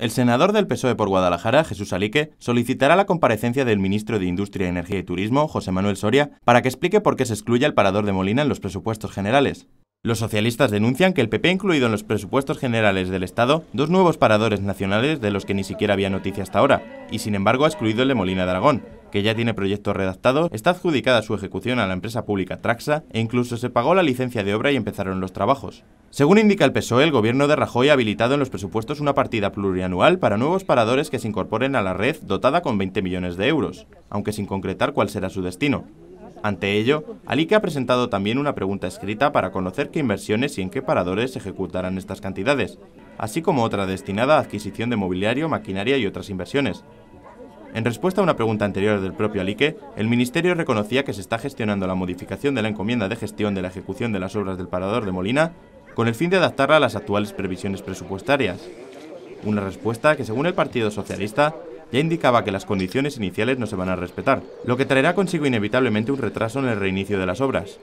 El senador del PSOE por Guadalajara, Jesús Alique, solicitará la comparecencia del ministro de Industria, Energía y Turismo, José Manuel Soria, para que explique por qué se excluye el parador de Molina en los presupuestos generales. Los socialistas denuncian que el PP ha incluido en los presupuestos generales del Estado dos nuevos paradores nacionales de los que ni siquiera había noticia hasta ahora, y sin embargo ha excluido el de Molina de Aragón, que ya tiene proyectos redactados, está adjudicada su ejecución a la empresa pública Traxa e incluso se pagó la licencia de obra y empezaron los trabajos. Según indica el PSOE, el gobierno de Rajoy ha habilitado en los presupuestos una partida plurianual para nuevos paradores que se incorporen a la red dotada con 20 millones de euros, aunque sin concretar cuál será su destino. Ante ello, Alique ha presentado también una pregunta escrita para conocer qué inversiones y en qué paradores se ejecutarán estas cantidades, así como otra destinada a adquisición de mobiliario, maquinaria y otras inversiones. En respuesta a una pregunta anterior del propio Alique, el Ministerio reconocía que se está gestionando la modificación de la encomienda de gestión de la ejecución de las obras del Parador de Molina con el fin de adaptarla a las actuales previsiones presupuestarias. Una respuesta que, según el Partido Socialista, ya indicaba que las condiciones iniciales no se van a respetar, lo que traerá consigo inevitablemente un retraso en el reinicio de las obras.